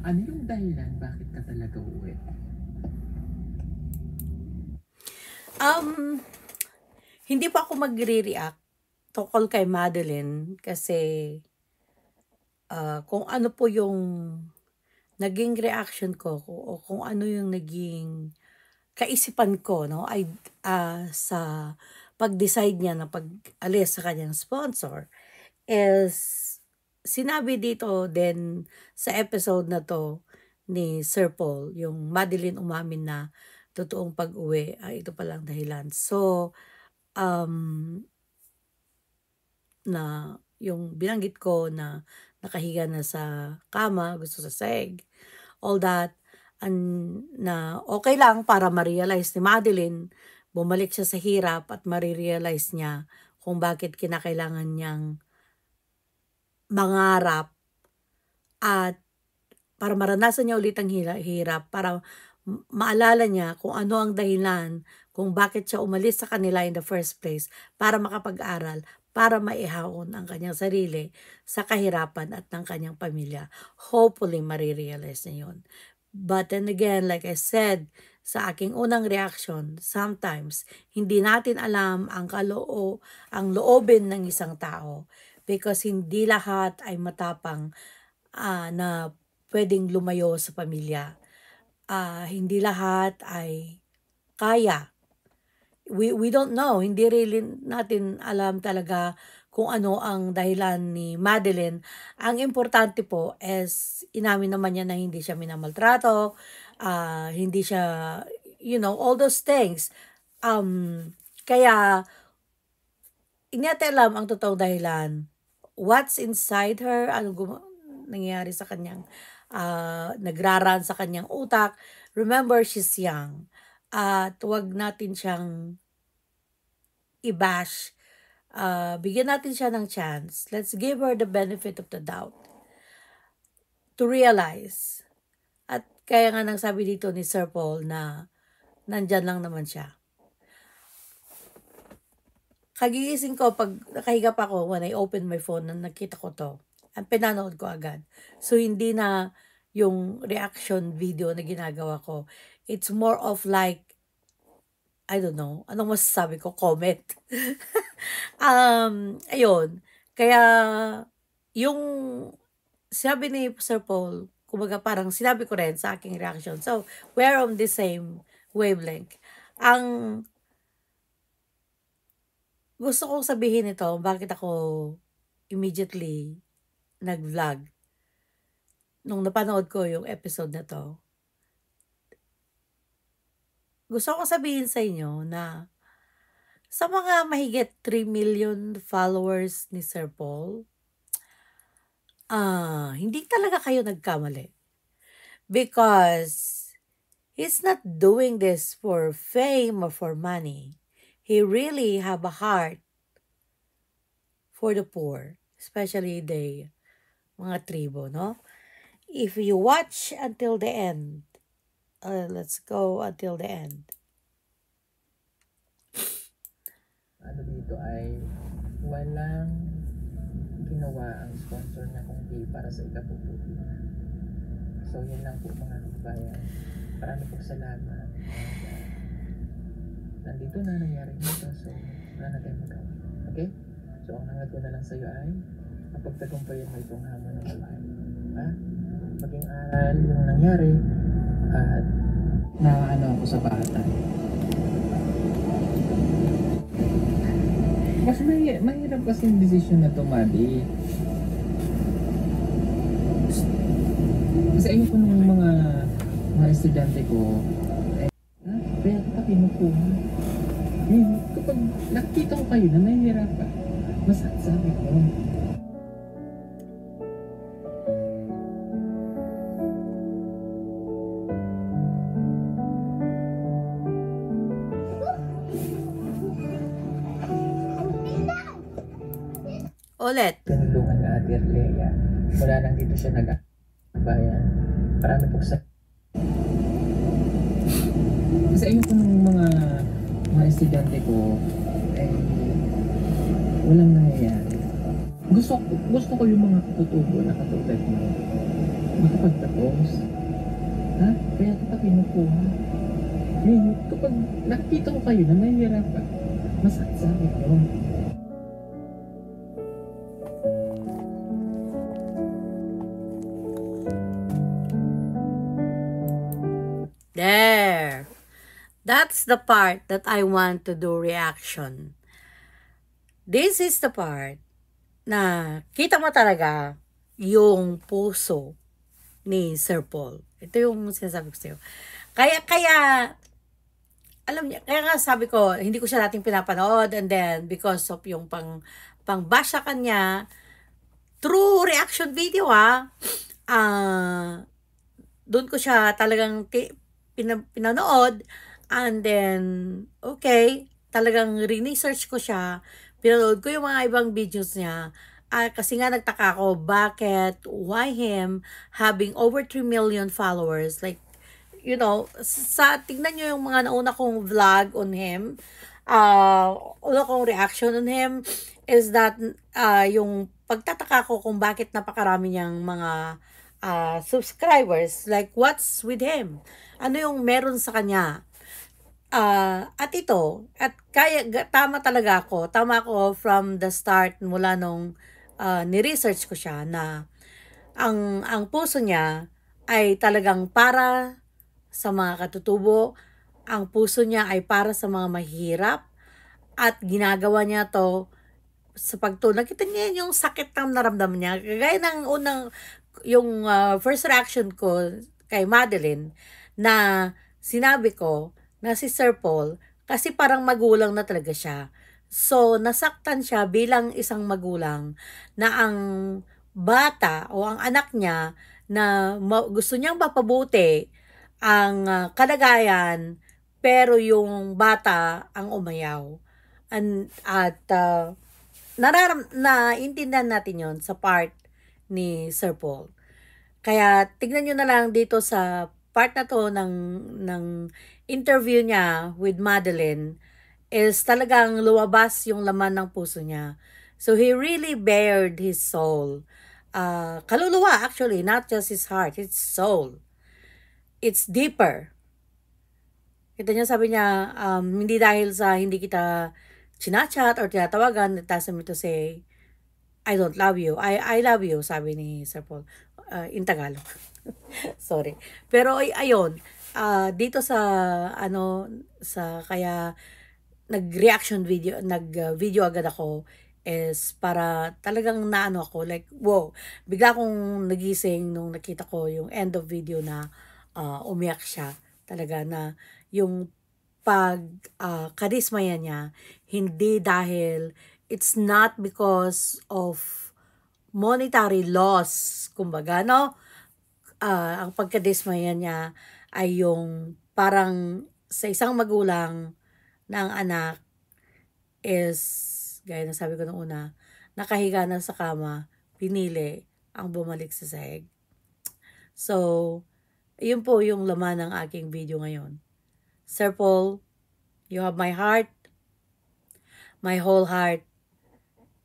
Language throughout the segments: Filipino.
Ano yung dahilan bakit ka talaga uuwi? Um, hindi pa ako magre-react tungkol kay Madeline kasi uh, kung ano po yung naging reaction ko o kung ano yung naging kaisipan ko no ay uh, sa pag-decide niya na pag-alis sa kanyang sponsor is sinabi dito then sa episode na to ni Sir Paul, yung Madeline umamin na totoong pag-uwi, ay ah, ito pa lang dahilan. So, um, na yung binanggit ko na nakahiga na sa kama, gusto sa seg, all that, and, na okay lang para ma-realize ni Madeline, bumalik siya sa hirap at ma-realize niya kung bakit kinakailangan niyang mangarap at para maranasan niya ulit ang hirap, para maalala niya kung ano ang dahilan kung bakit siya umalis sa kanila in the first place para makapag-aral, para maihaon ang kanyang sarili sa kahirapan at ng kanyang pamilya. Hopefully, marirealize na yun. But then again, like I said, sa aking unang reaction, sometimes, hindi natin alam ang kaloo, ang loobin ng isang tao because hindi lahat ay matapang uh, na pwedeng lumayo sa pamilya. Uh, hindi lahat ay kaya. We, we don't know. Hindi really natin alam talaga kung ano ang dahilan ni Madeline. Ang importante po is inamin naman niya na hindi siya minamaltrato, uh, hindi siya, you know, all those things. Um, kaya, hindi natin alam ang totoong dahilan what's inside her, ano nangyayari sa kanyang, uh, ah, nagraran sa kanyang utak. Remember, she's young. At uh, huwag natin siyang i-bash. Uh, bigyan natin siya ng chance. Let's give her the benefit of the doubt. To realize. At kaya nga nang sabi dito ni Sir Paul na nandyan lang naman siya. Kagigising ko, pag nakahiga pa ako, when I opened my phone, nang nakita ko to, ang pinanood ko agad. So, hindi na yung reaction video na ginagawa ko. It's more of like, I don't know, anong masasabi ko? Comment. um, ayun. Kaya, yung sabi ni Sir Paul, kumbaga parang sinabi ko rin sa aking reaction. So, we're on the same wavelength. Ang gusto kong sabihin ito, bakit ako immediately nag-vlog nung napanood ko yung episode na to. Gusto ko sabihin sa inyo na sa mga mahigit 3 million followers ni Sir Paul, ah, uh, hindi talaga kayo nagkamali. Because he's not doing this for fame or for money he really have a heart for the poor, especially the mga tribo, no? If you watch until the end, uh, let's go until the end. Ano dito ay walang ginawa ang sponsor kung kundi para sa ikapuputi So, yun lang po mga kabayan. Marami po salamat nandito na nangyari nito, so wala na tayong magawa. Okay? So ang hangad ko na lang sa'yo ay mapagtagumpayan mo itong hamon ng buhay. Ha? Maging aral yung nangyari at na ano ako sa bata. Mas may, mahirap kasi yung decision na to, Maddie. Kasi ayoko ng mga mga estudyante ko Yung, kapag nakita ko kayo na nahihirapan, masakit sa akin ko. Ulit. Tinulungan na Ate Erlea. Wala nang dito siya nag-bayan. Marami po sa... Kasi ayoko nung estudyante ko, eh, walang nangyayari. Gusto, gusto ko yung mga katutubo na katulad mo. Makapagtapos. Ha? Kaya kita kinukuha. Yun, kapag nakita ko kayo na nahihirapan, masakit ka, akin yun. There. That's the part that I want to do reaction. This is the part na kita mo talaga yung puso ni Sir Paul. Ito yung sinasabi ko sa'yo. Kaya, kaya, alam niya, kaya nga sabi ko, hindi ko siya dating pinapanood and then because of yung pang, pang basha kanya, true reaction video ha, ah, uh, doon ko siya talagang pinanood, And then, okay, talagang re-research ko siya. Pinanood ko yung mga ibang videos niya. Uh, kasi nga nagtaka ako, bakit, why him having over 3 million followers? Like, you know, sa tignan nyo yung mga nauna kong vlog on him, uh, una kong reaction on him is that uh, yung pagtataka ko kung bakit napakarami niyang mga uh, subscribers. Like, what's with him? Ano yung meron sa kanya? Uh, at ito, at kaya, tama talaga ako, tama ako from the start mula nung uh, ni-research ko siya na ang, ang puso niya ay talagang para sa mga katutubo, ang puso niya ay para sa mga mahirap at ginagawa niya to sa pagtulog. Nakita niya yung sakit na naramdaman niya. Gaya ng unang, yung uh, first reaction ko kay Madeline na sinabi ko na si Sir Paul kasi parang magulang na talaga siya. So, nasaktan siya bilang isang magulang na ang bata o ang anak niya na gusto niyang mapabuti ang ah, kalagayan pero yung bata ang umayaw. And, at uh, nararam naintindihan natin yon sa part ni Sir Paul. Kaya tignan niyo na lang dito sa part na to ng ng interview niya with Madeline is talagang luwabas yung laman ng puso niya. So he really bared his soul. Uh, kaluluwa actually, not just his heart, his soul. It's deeper. Kita niya, sabi niya, um, hindi dahil sa hindi kita chinachat or tinatawagan, it doesn't mean to say, I don't love you. I I love you, sabi ni Sir Paul. Uh, in Tagalog. Sorry. Pero ay, ayun, uh, dito sa ano sa kaya nag-reaction video, nag-video agad ako is para talagang naano ako like wow, bigla akong nagising nung nakita ko yung end of video na uh, umiyak siya talaga na yung pag uh, karisma yan niya hindi dahil it's not because of monetary loss kumbaga no uh, ang pagkadismaya niya ay yung parang sa isang magulang ng anak is, gaya na sabi ko nung una, nakahiga na sa kama, pinili ang bumalik sa sahig. So, yun po yung laman ng aking video ngayon. Sir Paul, you have my heart, my whole heart.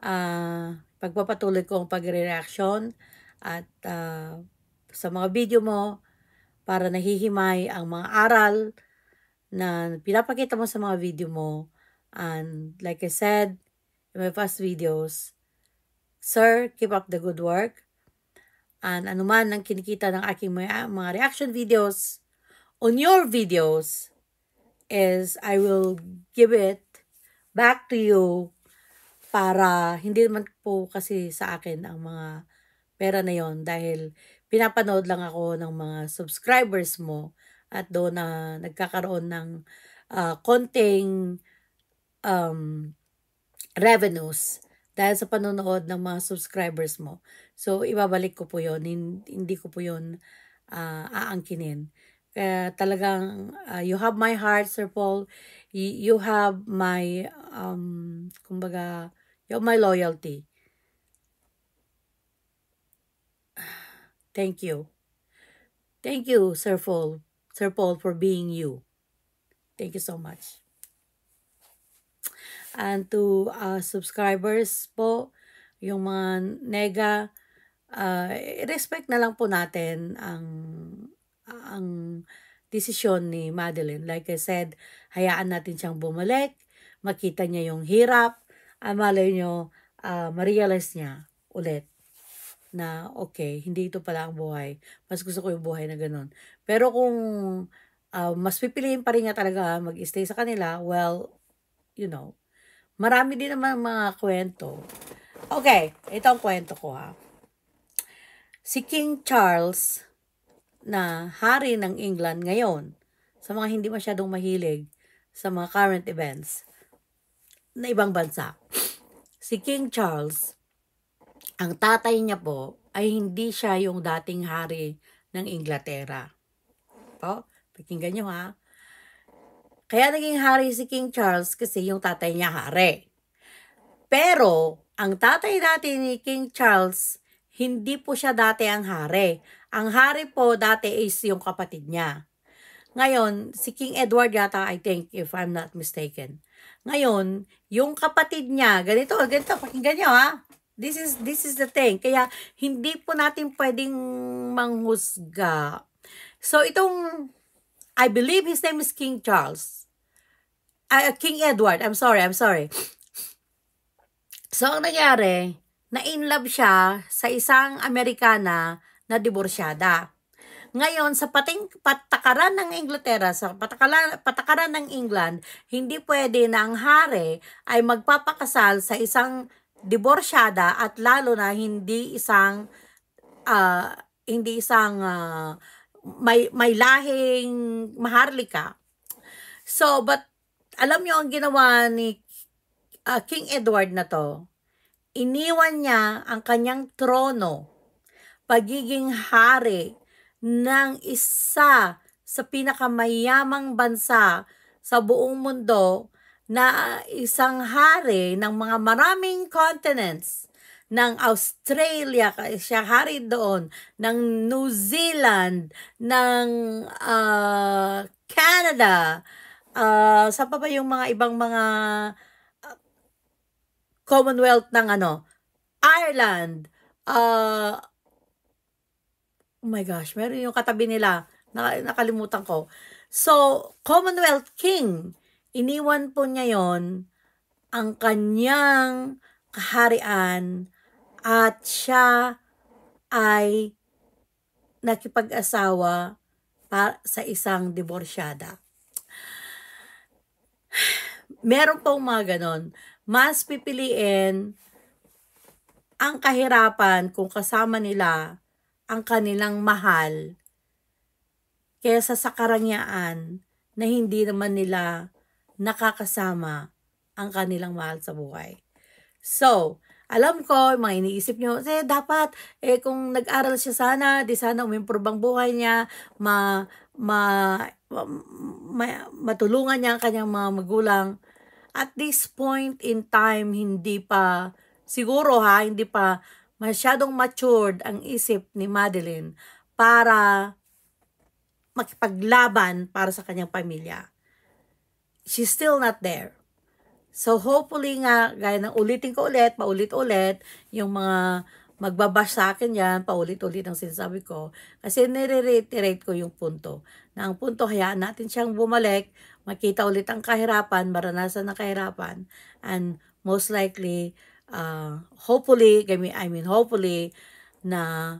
Uh, pagpapatuloy ko ang pagre-reaction at uh, sa mga video mo, para nahihimay ang mga aral na pinapakita mo sa mga video mo. And like I said in my past videos, Sir, keep up the good work. And anuman ang kinikita ng aking mga, reaction videos on your videos is I will give it back to you para hindi man po kasi sa akin ang mga pera na yon dahil pinapanood lang ako ng mga subscribers mo at doon na nagkakaroon ng uh, konting um, revenues dahil sa panonood ng mga subscribers mo. So, ibabalik ko po yon Hindi ko po yun uh, aangkinin. Kaya talagang uh, you have my heart, Sir Paul. You have my, um, kumbaga, you have my loyalty. Thank you. Thank you, Sir Paul, Sir Paul, for being you. Thank you so much. And to uh, subscribers po, yung mga nega, uh, respect na lang po natin ang ang desisyon ni Madeline. Like I said, hayaan natin siyang bumalik, makita niya yung hirap, at malay nyo, uh, ma-realize niya ulit na okay, hindi ito pala ang buhay. Mas gusto ko yung buhay na ganun. Pero kung uh, mas pipiliin pa rin nga talaga mag-stay sa kanila, well, you know, marami din naman mga kwento. Okay, ito ang kwento ko ha. Si King Charles na hari ng England ngayon sa mga hindi masyadong mahilig sa mga current events na ibang bansa. Si King Charles ang tatay niya po ay hindi siya yung dating hari ng Inglaterra. Po, pakinggan niyo ha. Kaya naging hari si King Charles kasi yung tatay niya hari. Pero ang tatay dati ni King Charles, hindi po siya dati ang hari. Ang hari po dati is yung kapatid niya. Ngayon, si King Edward yata, I think, if I'm not mistaken. Ngayon, yung kapatid niya, ganito, ganito, pakinggan niyo ha. This is this is the thing. Kaya hindi po natin pwedeng manghusga. So itong I believe his name is King Charles. Ah, uh, King Edward. I'm sorry, I'm sorry. So ang nangyari, na in love siya sa isang Amerikana na diborsyada. Ngayon, sa pating, patakaran ng Inglaterra, sa patakaran, patakaran ng England, hindi pwede na ang hari ay magpapakasal sa isang diborsyada at lalo na hindi isang uh, hindi isang uh, may may lahing maharlika. So but alam niyo ang ginawa ni uh, King Edward na to. Iniwan niya ang kanyang trono, pagiging hari ng isa sa pinakamayamang bansa sa buong mundo na isang hari ng mga maraming continents ng Australia, siya hari doon, ng New Zealand, ng uh, Canada, uh, sa pa ba yung mga ibang mga uh, Commonwealth ng ano, Ireland, uh, oh my gosh, meron yung katabi nila, nakalimutan ko. So, Commonwealth King, Iniwan po niya yon ang kanyang kaharian at siya ay nakipag-asawa sa isang diborsyada. Meron pong mga ganon. Mas pipiliin ang kahirapan kung kasama nila ang kanilang mahal kesa sa karangyaan na hindi naman nila nakakasama ang kanilang mahal sa buhay. So, alam ko, mga iniisip nyo, eh, dapat, eh, kung nag-aral siya sana, di sana umimprove ang buhay niya, ma, ma, ma, matulungan niya ang kanyang mga magulang. At this point in time, hindi pa, siguro ha, hindi pa masyadong matured ang isip ni Madeline para makipaglaban para sa kanyang pamilya she's still not there. So hopefully nga, gaya ng ulitin ko ulit, paulit-ulit, yung mga magbabash sa akin yan, paulit-ulit ang sinasabi ko. Kasi nire-reiterate ko yung punto. Na ang punto, hayaan natin siyang bumalik, makita ulit ang kahirapan, maranasan ang kahirapan, and most likely, uh, hopefully, I mean, I mean hopefully, na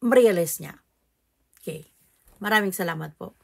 ma-realize niya. Okay. Maraming salamat po.